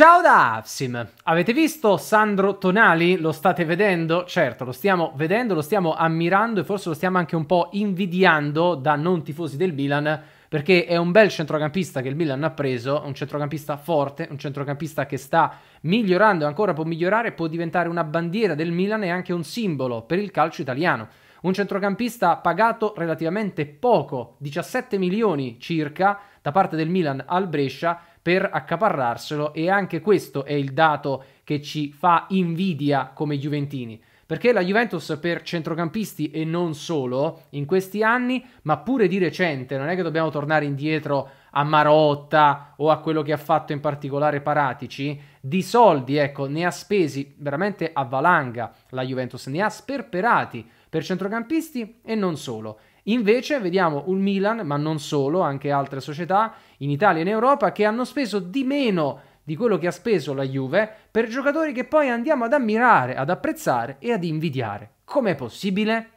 Ciao da Avsim! Avete visto Sandro Tonali? Lo state vedendo? Certo, lo stiamo vedendo, lo stiamo ammirando e forse lo stiamo anche un po' invidiando da non tifosi del Milan perché è un bel centrocampista che il Milan ha preso, un centrocampista forte, un centrocampista che sta migliorando e ancora può migliorare, può diventare una bandiera del Milan e anche un simbolo per il calcio italiano. Un centrocampista pagato relativamente poco, 17 milioni circa, da parte del Milan al Brescia per accaparrarselo e anche questo è il dato che ci fa invidia come Juventini. Perché la Juventus per centrocampisti e non solo in questi anni, ma pure di recente, non è che dobbiamo tornare indietro a Marotta o a quello che ha fatto in particolare Paratici, di soldi, ecco, ne ha spesi veramente a valanga la Juventus, ne ha sperperati per centrocampisti e non solo. Invece vediamo un Milan, ma non solo, anche altre società in Italia e in Europa che hanno speso di meno di quello che ha speso la Juve per giocatori che poi andiamo ad ammirare, ad apprezzare e ad invidiare. Com'è possibile?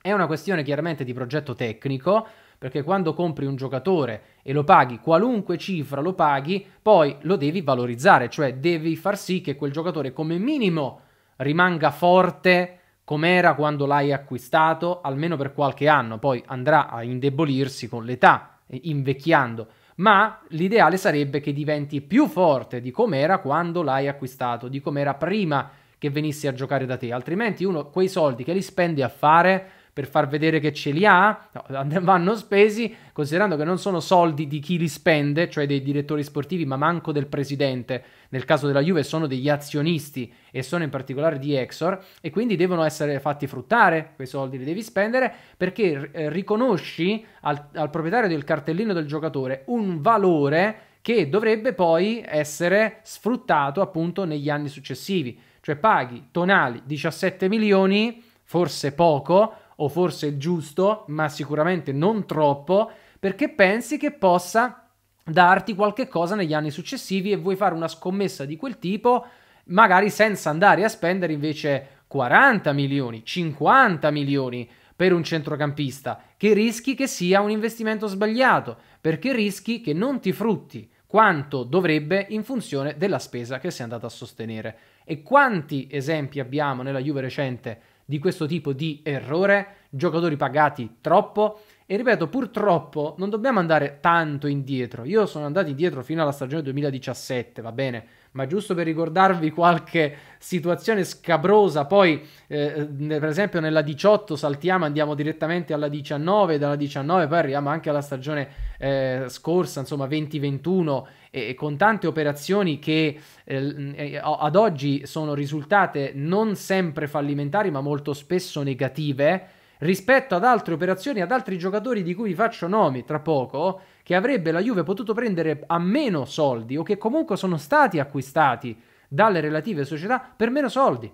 È una questione chiaramente di progetto tecnico, perché quando compri un giocatore e lo paghi, qualunque cifra lo paghi, poi lo devi valorizzare, cioè devi far sì che quel giocatore come minimo rimanga forte com'era quando l'hai acquistato, almeno per qualche anno, poi andrà a indebolirsi con l'età, eh, invecchiando, ma l'ideale sarebbe che diventi più forte di com'era quando l'hai acquistato, di com'era prima che venissi a giocare da te, altrimenti uno quei soldi che li spende a fare per far vedere che ce li ha, no, vanno spesi considerando che non sono soldi di chi li spende, cioè dei direttori sportivi, ma manco del presidente. Nel caso della Juve sono degli azionisti e sono in particolare di Exor e quindi devono essere fatti fruttare, quei soldi li devi spendere perché eh, riconosci al, al proprietario del cartellino del giocatore un valore che dovrebbe poi essere sfruttato appunto negli anni successivi. Cioè paghi Tonali 17 milioni, forse poco, o forse giusto, ma sicuramente non troppo, perché pensi che possa darti qualche cosa negli anni successivi e vuoi fare una scommessa di quel tipo, magari senza andare a spendere invece 40 milioni, 50 milioni per un centrocampista, che rischi che sia un investimento sbagliato, perché rischi che non ti frutti quanto dovrebbe in funzione della spesa che sei andato a sostenere. E quanti esempi abbiamo nella Juve recente di questo tipo di errore, giocatori pagati troppo e ripeto, purtroppo non dobbiamo andare tanto indietro. Io sono andato indietro fino alla stagione 2017, va bene, ma giusto per ricordarvi qualche situazione scabrosa, poi eh, per esempio nella 18 saltiamo, andiamo direttamente alla 19, dalla 19 poi arriviamo anche alla stagione eh, scorsa, insomma 2021 e, con tante operazioni che eh, eh ad oggi sono risultate non sempre fallimentari, ma molto spesso negative rispetto ad altre operazioni, ad altri giocatori di cui vi faccio nomi tra poco, che avrebbe la Juve potuto prendere a meno soldi o che comunque sono stati acquistati dalle relative società per meno soldi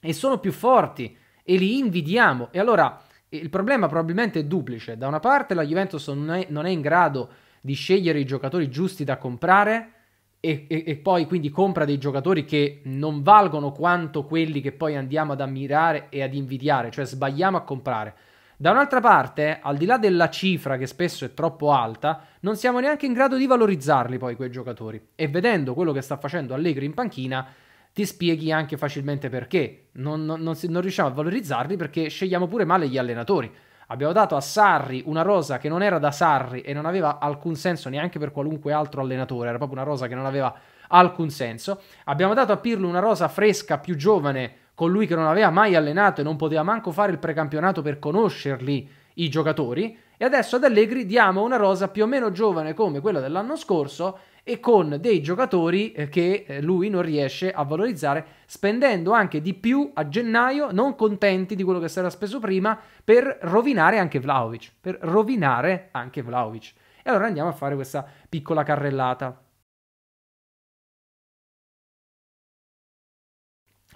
e sono più forti e li invidiamo. E allora il problema probabilmente è duplice. Da una parte la Juventus non è, non è in grado di scegliere i giocatori giusti da comprare e, e, e, poi quindi compra dei giocatori che non valgono quanto quelli che poi andiamo ad ammirare e ad invidiare, cioè sbagliamo a comprare. Da un'altra parte, al di là della cifra che spesso è troppo alta, non siamo neanche in grado di valorizzarli poi quei giocatori. E vedendo quello che sta facendo Allegri in panchina, ti spieghi anche facilmente perché. Non, non, non, non riusciamo a valorizzarli perché scegliamo pure male gli allenatori. Abbiamo dato a Sarri una rosa che non era da Sarri e non aveva alcun senso neanche per qualunque altro allenatore, era proprio una rosa che non aveva alcun senso. Abbiamo dato a Pirlo una rosa fresca, più giovane, con lui che non aveva mai allenato e non poteva manco fare il precampionato per conoscerli i giocatori. E adesso ad Allegri diamo una rosa più o meno giovane come quella dell'anno scorso e con dei giocatori eh, che eh, lui non riesce a valorizzare, spendendo anche di più a gennaio, non contenti di quello che si era speso prima, per rovinare anche Vlaovic. Per rovinare anche Vlaovic. E allora andiamo a fare questa piccola carrellata.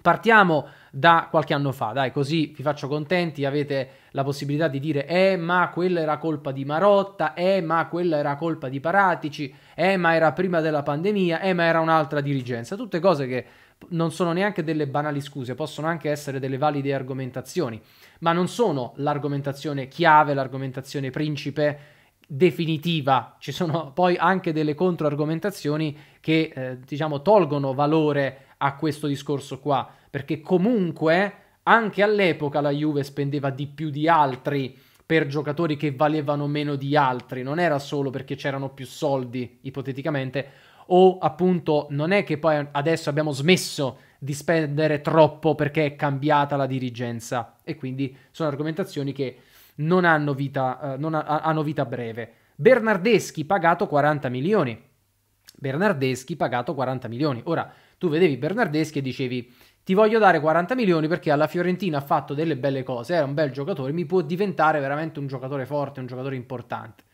Partiamo da qualche anno fa, dai, così vi faccio contenti, avete la possibilità di dire eh ma quella era colpa di Marotta, eh ma quella era colpa di Paratici, eh ma era prima della pandemia, eh ma era un'altra dirigenza, tutte cose che non sono neanche delle banali scuse, possono anche essere delle valide argomentazioni, ma non sono l'argomentazione chiave, l'argomentazione principe definitiva. Ci sono poi anche delle controargomentazioni che eh, diciamo tolgono valore a questo discorso qua, perché comunque anche all'epoca la Juve spendeva di più di altri per giocatori che valevano meno di altri, non era solo perché c'erano più soldi, ipoteticamente, o appunto non è che poi adesso abbiamo smesso di spendere troppo perché è cambiata la dirigenza e quindi sono argomentazioni che non hanno vita, eh, non ha, hanno vita breve. Bernardeschi pagato 40 milioni. Bernardeschi pagato 40 milioni. Ora, tu vedevi Bernardeschi e dicevi ti voglio dare 40 milioni perché alla Fiorentina ha fatto delle belle cose, è un bel giocatore, mi può diventare veramente un giocatore forte, un giocatore importante.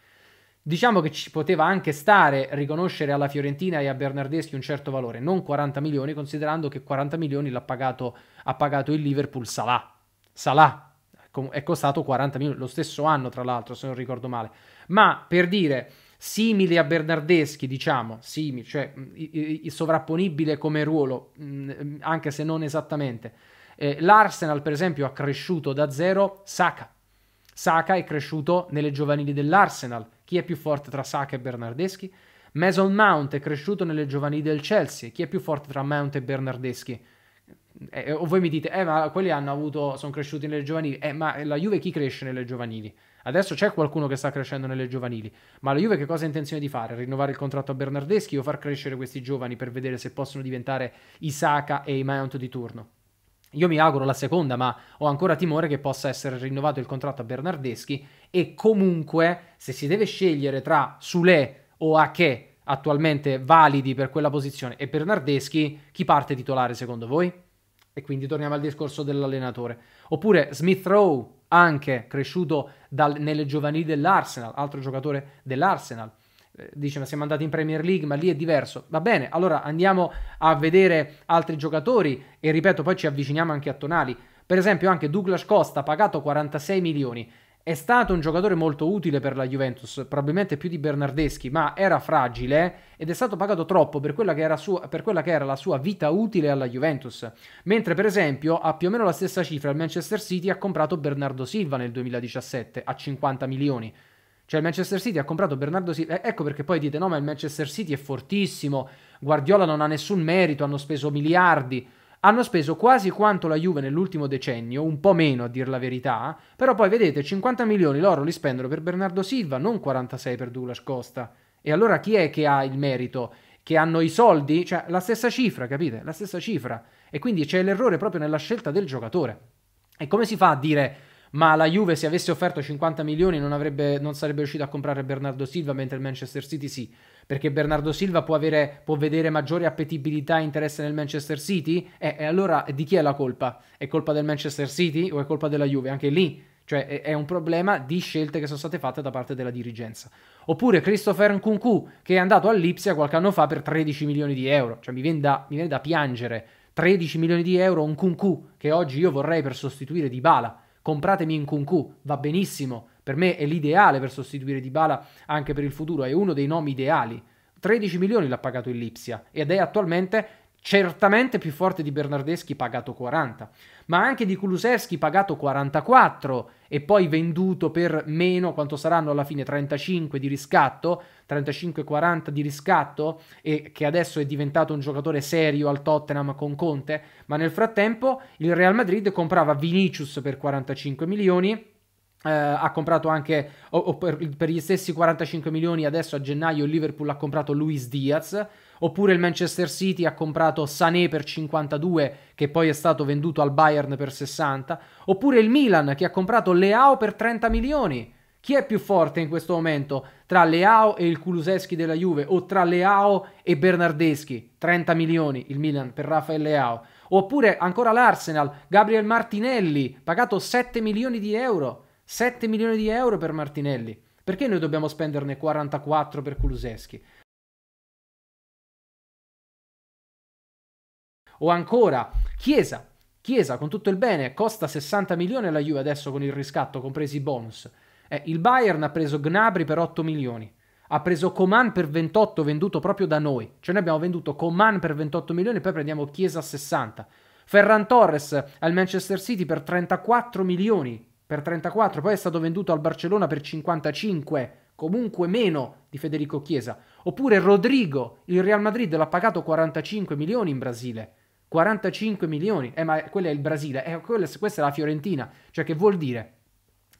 Diciamo che ci poteva anche stare riconoscere alla Fiorentina e a Bernardeschi un certo valore, non 40 milioni, considerando che 40 milioni l'ha pagato, ha pagato il Liverpool Salah. Salah è costato 40 milioni, lo stesso anno tra l'altro, se non ricordo male. Ma per dire simile a Bernardeschi, diciamo, simili, cioè mm, i, i, sovrapponibile come ruolo, mh, mm, mm, anche se non esattamente. Eh, L'Arsenal, per esempio, ha cresciuto da zero Saka. Saka è cresciuto nelle giovanili dell'Arsenal. Chi è più forte tra Saka e Bernardeschi? Mason Mount è cresciuto nelle giovanili del Chelsea. Chi è più forte tra Mount e Bernardeschi? Eh, eh o voi mi dite, eh, ma quelli hanno avuto, sono cresciuti nelle giovanili. Eh, ma la Juve chi cresce nelle giovanili? Adesso c'è qualcuno che sta crescendo nelle giovanili, ma la Juve che cosa ha intenzione di fare? Rinnovare il contratto a Bernardeschi o far crescere questi giovani per vedere se possono diventare i Saka e i Mount di turno? Io mi auguro la seconda, ma ho ancora timore che possa essere rinnovato il contratto a Bernardeschi e comunque se si deve scegliere tra Sule o Ache attualmente validi per quella posizione e Bernardeschi, chi parte titolare secondo voi? E quindi torniamo al discorso dell'allenatore. Oppure Smith Rowe, anche cresciuto dal, nelle giovanili dell'Arsenal, altro giocatore dell'Arsenal. Eh, dice ma siamo andati in Premier League, ma lì è diverso. Va bene, allora andiamo a vedere altri giocatori e ripeto, poi ci avviciniamo anche a Tonali. Per esempio anche Douglas Costa, pagato 46 milioni. È stato un giocatore molto utile per la Juventus, probabilmente più di Bernardeschi, ma era fragile ed è stato pagato troppo per quella, sua, per quella che era, la sua vita utile alla Juventus. Mentre, per esempio, a più o meno la stessa cifra il Manchester City ha comprato Bernardo Silva nel 2017 a 50 milioni. Cioè il Manchester City ha comprato Bernardo Silva. Eh, ecco perché poi dite no, ma il Manchester City è fortissimo, Guardiola non ha nessun merito, hanno speso miliardi hanno speso quasi quanto la Juve nell'ultimo decennio, un po' meno a dir la verità, però poi vedete 50 milioni loro li spendono per Bernardo Silva, non 46 per Douglas Costa. E allora chi è che ha il merito? Che hanno i soldi? Cioè la stessa cifra, capite? La stessa cifra. E quindi c'è l'errore proprio nella scelta del giocatore. E come si fa a dire ma la Juve se avesse offerto 50 milioni non, avrebbe, non sarebbe riuscita a comprare Bernardo Silva mentre il Manchester City sì? perché Bernardo Silva può, avere, può vedere maggiore appetibilità e interesse nel Manchester City? E, eh, e allora di chi è la colpa? È colpa del Manchester City o è colpa della Juve? Anche lì cioè è un problema di scelte che sono state fatte da parte della dirigenza. Oppure Christopher Nkunku che è andato all'Ipsia qualche anno fa per 13 milioni di euro, cioè mi viene da, mi viene da piangere, 13 milioni di euro un Nkunku che oggi io vorrei per sostituire Dybala, compratemi Nkunku, va benissimo, per me è l'ideale per sostituire Dybala anche per il futuro, è uno dei nomi ideali. 13 milioni l'ha pagato il Lipsia ed è attualmente certamente più forte di Bernardeschi pagato 40, ma anche di Kulusevski pagato 44 e poi venduto per meno, quanto saranno alla fine 35 di riscatto, 35-40 di riscatto e che adesso è diventato un giocatore serio al Tottenham con Conte, ma nel frattempo il Real Madrid comprava Vinicius per 45 milioni Uh, ha comprato anche o, o per, per, gli stessi 45 milioni adesso a gennaio il Liverpool ha comprato Luis Diaz oppure il Manchester City ha comprato Sané per 52 che poi è stato venduto al Bayern per 60 oppure il Milan che ha comprato Leao per 30 milioni chi è più forte in questo momento tra Leao e il Kuluseschi della Juve o tra Leao e Bernardeschi 30 milioni il Milan per Rafael Leao oppure ancora l'Arsenal Gabriel Martinelli pagato 7 milioni di euro 7 milioni di euro per Martinelli. Perché noi dobbiamo spenderne 44 per Kuluseschi? O ancora, Chiesa. Chiesa, con tutto il bene, costa 60 milioni la Juve adesso con il riscatto, compresi i bonus. Eh, il Bayern ha preso Gnabry per 8 milioni. Ha preso Coman per 28, venduto proprio da noi. Cioè noi abbiamo venduto Coman per 28 milioni e poi prendiamo Chiesa a 60. Ferran Torres al Manchester City per 34 milioni per 34, poi è stato venduto al Barcellona per 55, comunque meno di Federico Chiesa. Oppure Rodrigo, il Real Madrid l'ha pagato 45 milioni in Brasile. 45 milioni, eh, ma quello è il Brasile, eh, quella, questa è la Fiorentina, cioè che vuol dire?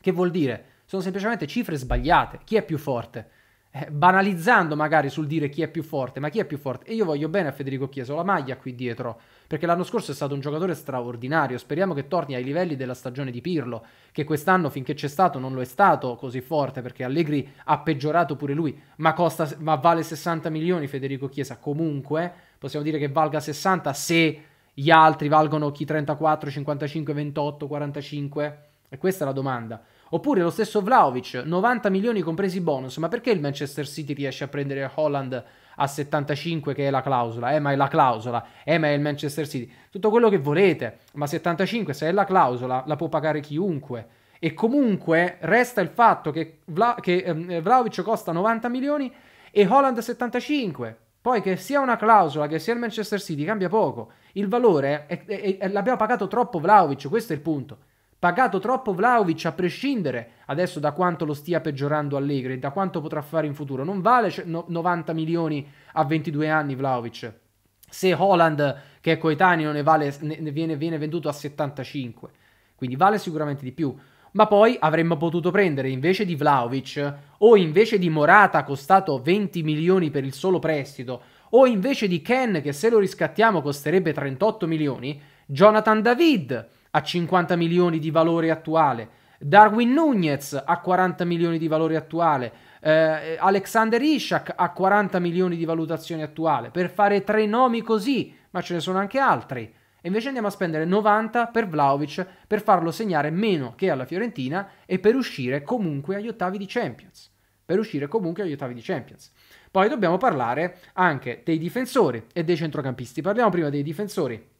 Che vuol dire? Sono semplicemente cifre sbagliate, chi è più forte? Eh, banalizzando magari sul dire chi è più forte, ma chi è più forte? E io voglio bene a Federico Chiesa, ho la maglia qui dietro, perché l'anno scorso è stato un giocatore straordinario, speriamo che torni ai livelli della stagione di Pirlo, che quest'anno finché c'è stato non lo è stato così forte, perché Allegri ha peggiorato pure lui, ma, costa, ma vale 60 milioni Federico Chiesa comunque, possiamo dire che valga 60 se gli altri valgono chi 34, 55, 28, 45? E questa è la domanda. Oppure lo stesso Vlaovic, 90 milioni compresi bonus, ma perché il Manchester City riesce a prendere Holland a 75 che è la clausola, eh ma è la clausola, eh ma è il Manchester City, tutto quello che volete, ma 75 se è la clausola la può pagare chiunque. E comunque resta il fatto che, Vla- che, eh, Vlaovic costa 90 milioni e Holland 75. Poi che sia una clausola, che sia il Manchester City, cambia poco. Il valore è, è, è, l'abbiamo pagato troppo Vlaovic, questo è il punto. Pagato troppo Vlaovic a prescindere adesso da quanto lo stia peggiorando Allegri, da quanto potrà fare in futuro. Non vale 90 milioni a 22 anni Vlaovic. Se Holland, che è coetaneo, ne vale, ne viene, viene venduto a 75. Quindi vale sicuramente di più ma poi avremmo potuto prendere invece di Vlaovic o invece di Morata costato 20 milioni per il solo prestito o invece di Ken che se lo riscattiamo costerebbe 38 milioni, Jonathan David a 50 milioni di valore attuale, Darwin Nunez a 40 milioni di valore attuale, eh, Alexander Ishak a 40 milioni di valutazione attuale, per fare tre nomi così, ma ce ne sono anche altri. E invece andiamo a spendere 90 per Vlaovic per farlo segnare meno che alla Fiorentina e per uscire comunque agli ottavi di Champions. Per uscire comunque agli ottavi di Champions. Poi dobbiamo parlare anche dei difensori e dei centrocampisti. Parliamo prima dei difensori.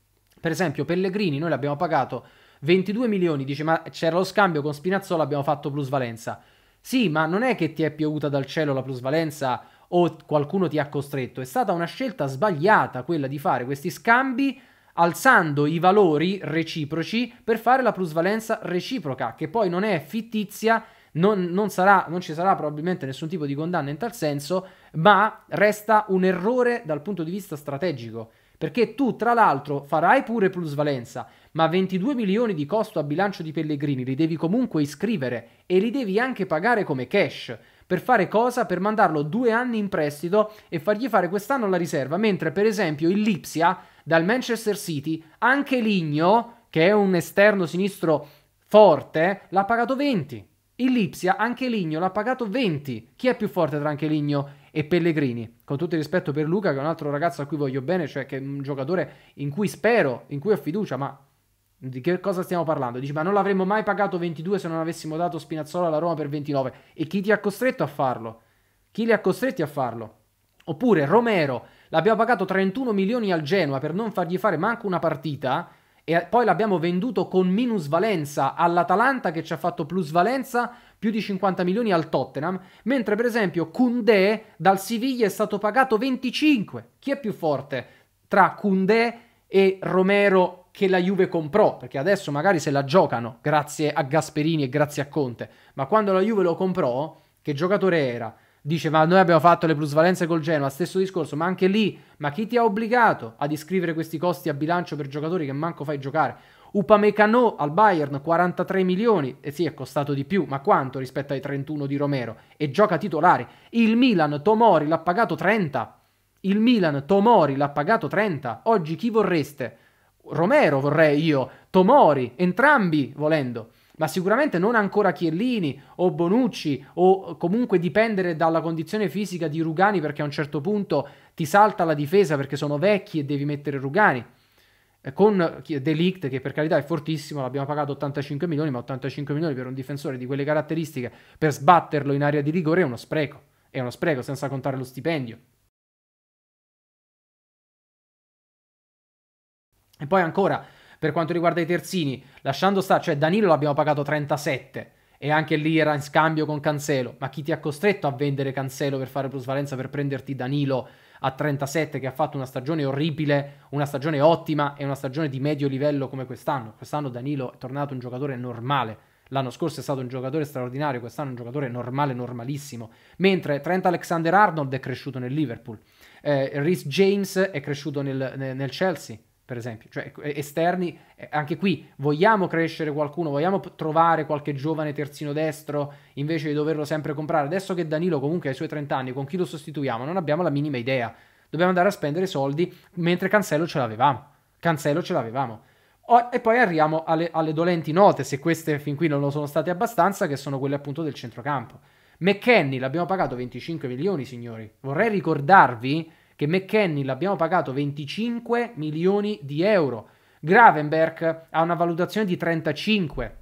Per esempio, Pellegrini noi l'abbiamo pagato 22 milioni, dice ma c'era lo scambio con Spinazzola, abbiamo fatto plusvalenza. Sì, ma non è che ti è piovuta dal cielo la plusvalenza o qualcuno ti ha costretto, è stata una scelta sbagliata quella di fare questi scambi alzando i valori reciproci per fare la plusvalenza reciproca, che poi non è fittizia, non, non, sarà, non ci sarà probabilmente nessun tipo di condanna in tal senso, ma resta un errore dal punto di vista strategico perché tu tra l'altro farai pure plusvalenza, ma 22 milioni di costo a bilancio di Pellegrini li devi comunque iscrivere e li devi anche pagare come cash. Per fare cosa? Per mandarlo due anni in prestito e fargli fare quest'anno la riserva, mentre per esempio il Lipsia dal Manchester City, anche Ligno, che è un esterno sinistro forte, l'ha pagato 20. Il Lipsia, anche Ligno, l'ha pagato 20. Chi è più forte tra Anche Ligno e Pellegrini. Con tutto il rispetto per Luca, che è un altro ragazzo a cui voglio bene, cioè che è un giocatore in cui spero, in cui ho fiducia, ma di che cosa stiamo parlando? Dici, ma non l'avremmo mai pagato 22 se non avessimo dato Spinazzola alla Roma per 29. E chi ti ha costretto a farlo? Chi li ha costretti a farlo? Oppure Romero, l'abbiamo pagato 31 milioni al Genoa per non fargli fare manco una partita e poi l'abbiamo venduto con minusvalenza all'Atalanta che ci ha fatto plusvalenza più di 50 milioni al Tottenham, mentre per esempio Koundé dal Siviglia è stato pagato 25. Chi è più forte tra Koundé e Romero che la Juve comprò? Perché adesso magari se la giocano grazie a Gasperini e grazie a Conte, ma quando la Juve lo comprò, che giocatore era? Dice, ma noi abbiamo fatto le plusvalenze col Genoa, stesso discorso, ma anche lì, ma chi ti ha obbligato ad iscrivere questi costi a bilancio per giocatori che manco fai giocare? Upamecano al Bayern 43 milioni, e sì è costato di più, ma quanto rispetto ai 31 di Romero, e gioca titolare. Il Milan Tomori l'ha pagato 30. Il Milan Tomori l'ha pagato 30. Oggi chi vorreste? Romero vorrei io, Tomori, entrambi volendo ma sicuramente non ancora Chiellini o Bonucci o comunque dipendere dalla condizione fisica di Rugani perché a un certo punto ti salta la difesa perché sono vecchi e devi mettere Rugani. Eh, con Delict che per carità è fortissimo, l'abbiamo pagato 85 milioni, ma 85 milioni per un difensore di quelle caratteristiche per sbatterlo in area di rigore è uno spreco, è uno spreco senza contare lo stipendio. E poi ancora, per quanto riguarda i terzini, lasciando stare, cioè Danilo l'abbiamo pagato 37 e anche lì era in scambio con Cancelo, ma chi ti ha costretto a vendere Cancelo per fare plusvalenza per prenderti Danilo a 37 che ha fatto una stagione orribile, una stagione ottima e una stagione di medio livello come quest'anno. Quest'anno Danilo è tornato un giocatore normale. L'anno scorso è stato un giocatore straordinario, quest'anno è un giocatore normale, normalissimo. Mentre Trent Alexander Arnold è cresciuto nel Liverpool, eh, Rhys James è cresciuto nel, nel Chelsea per esempio, cioè ecco, esterni, eh, anche qui vogliamo crescere qualcuno, vogliamo trovare qualche giovane terzino destro invece di doverlo sempre comprare. Adesso che Danilo comunque ha i suoi 30 anni, con chi lo sostituiamo? Non abbiamo la minima idea. Dobbiamo andare a spendere soldi mentre Cancello ce l'avevamo. Cancello ce l'avevamo. O, e poi arriviamo alle, alle dolenti note, se queste fin qui non lo sono state abbastanza, che sono quelle appunto del centrocampo. McKenny l'abbiamo pagato 25 milioni, signori. Vorrei ricordarvi che McKenny l'abbiamo pagato 25 milioni di euro, Gravenberg ha una valutazione di 35,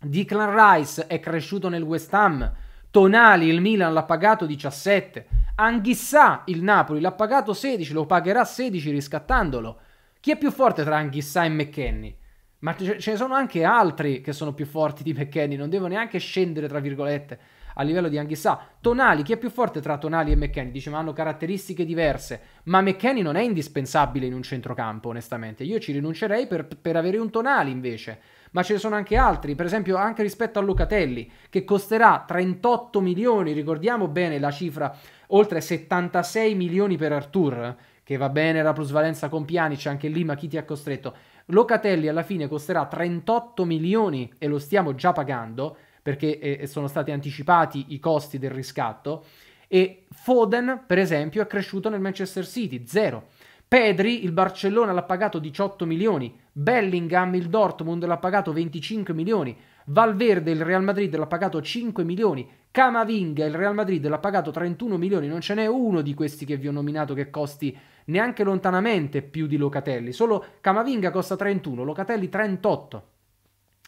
Declan Rice è cresciuto nel West Ham, Tonali il Milan l'ha pagato 17, Anghissà il Napoli l'ha pagato 16, lo pagherà 16 riscattandolo. Chi è più forte tra Anghissà e McKenny? Ma ce ne sono anche altri che sono più forti di McKenny, non devo neanche scendere tra virgolette a livello di Anghissà. Tonali, chi è più forte tra Tonali e McKenny? Dice, ma hanno caratteristiche diverse. Ma McKenny non è indispensabile in un centrocampo, onestamente. Io ci rinuncerei per, per avere un Tonali invece. Ma ce ne sono anche altri, per esempio anche rispetto a Locatelli, che costerà 38 milioni, ricordiamo bene la cifra, oltre 76 milioni per Artur, che va bene la plusvalenza con Pjanic, anche lì ma chi ti ha costretto? Locatelli alla fine costerà 38 milioni e lo stiamo già pagando perché eh, eh, sono stati anticipati i costi del riscatto. E Foden, per esempio, è cresciuto nel Manchester City, zero. Pedri, il Barcellona l'ha pagato 18 milioni, Bellingham, il Dortmund l'ha pagato 25 milioni, Valverde, il Real Madrid l'ha pagato 5 milioni, Camavinga, il Real Madrid l'ha pagato 31 milioni, non ce n'è uno di questi che vi ho nominato che costi neanche lontanamente più di Locatelli, solo Camavinga costa 31, Locatelli 38.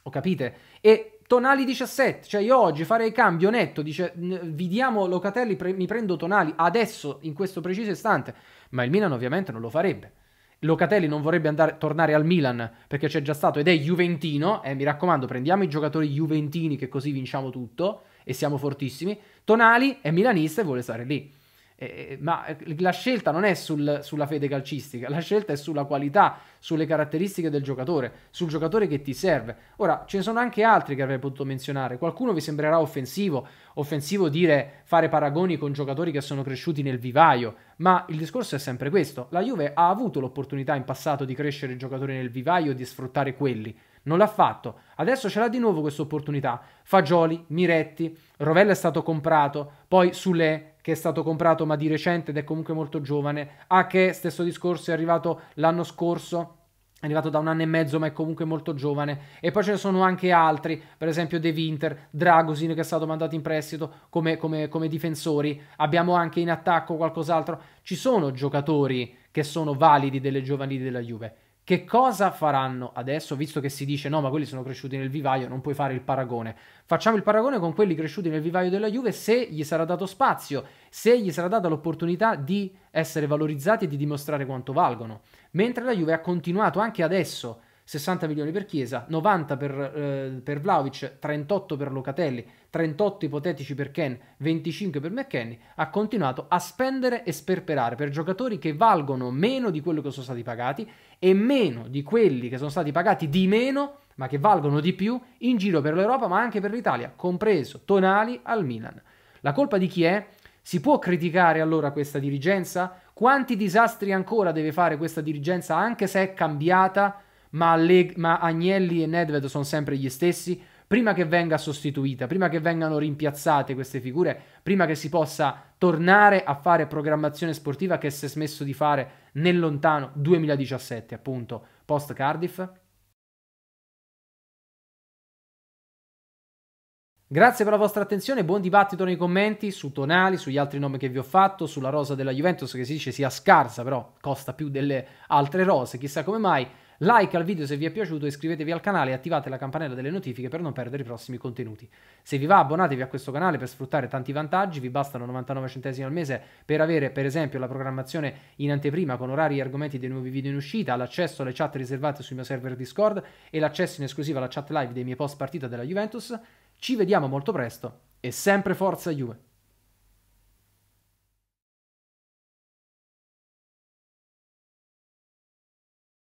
Lo capite? E Tonali 17, cioè io oggi farei cambio netto, dice vi diamo Locatelli, pre- mi prendo Tonali adesso, in questo preciso istante, ma il Milan ovviamente non lo farebbe. Locatelli non vorrebbe andare, tornare al Milan perché c'è già stato ed è Juventino, e eh, mi raccomando prendiamo i giocatori Juventini che così vinciamo tutto e siamo fortissimi. Tonali è milanista e vuole stare lì. Eh, eh, ma eh, la scelta non è sul, sulla fede calcistica, la scelta è sulla qualità, sulle caratteristiche del giocatore, sul giocatore che ti serve. Ora, ce ne sono anche altri che avrei potuto menzionare. Qualcuno vi sembrerà offensivo, offensivo dire fare paragoni con giocatori che sono cresciuti nel vivaio, ma il discorso è sempre questo. La Juve ha avuto l'opportunità in passato di crescere i giocatori nel vivaio e di sfruttare quelli. Non l'ha fatto. Adesso ce l'ha di nuovo questa opportunità. Fagioli, Miretti, Rovella è stato comprato, poi Sule che è stato comprato ma di recente ed è comunque molto giovane. Ake, ah, stesso discorso, è arrivato l'anno scorso è arrivato da un anno e mezzo ma è comunque molto giovane e poi ce ne sono anche altri per esempio De Winter, Dragosin che è stato mandato in prestito come, come, come difensori abbiamo anche in attacco qualcos'altro ci sono giocatori che sono validi delle giovanili della Juve che cosa faranno adesso, visto che si dice no, ma quelli sono cresciuti nel vivaio, non puoi fare il paragone. Facciamo il paragone con quelli cresciuti nel vivaio della Juve se gli sarà dato spazio, se gli sarà data l'opportunità di essere valorizzati e di dimostrare quanto valgono. Mentre la Juve ha continuato anche adesso 60 milioni per Chiesa, 90 per, eh, per Vlaovic, 38 per Locatelli, 38 ipotetici per Ken, 25 per McKenny, ha continuato a spendere e sperperare per giocatori che valgono meno di quello che sono stati pagati e meno di quelli che sono stati pagati di meno, ma che valgono di più, in giro per l'Europa ma anche per l'Italia, compreso Tonali al Milan. La colpa di chi è? Si può criticare allora questa dirigenza? Quanti disastri ancora deve fare questa dirigenza anche se è cambiata? ma, Le- ma Agnelli e Nedved sono sempre gli stessi, prima che venga sostituita, prima che vengano rimpiazzate queste figure, prima che si possa tornare a fare programmazione sportiva che si è smesso di fare nel lontano 2017, appunto, post Cardiff. Grazie per la vostra attenzione, buon dibattito nei commenti su Tonali, sugli altri nomi che vi ho fatto, sulla rosa della Juventus che si dice sia scarsa, però costa più delle altre rose, chissà come mai. Like al video se vi è piaciuto, iscrivetevi al canale e attivate la campanella delle notifiche per non perdere i prossimi contenuti. Se vi va abbonatevi a questo canale per sfruttare tanti vantaggi, vi bastano 99 centesimi al mese per avere per esempio la programmazione in anteprima con orari e argomenti dei nuovi video in uscita, l'accesso alle chat riservate sul mio server Discord e l'accesso in esclusiva alla chat live dei miei post partita della Juventus. Ci vediamo molto presto e sempre forza Juve!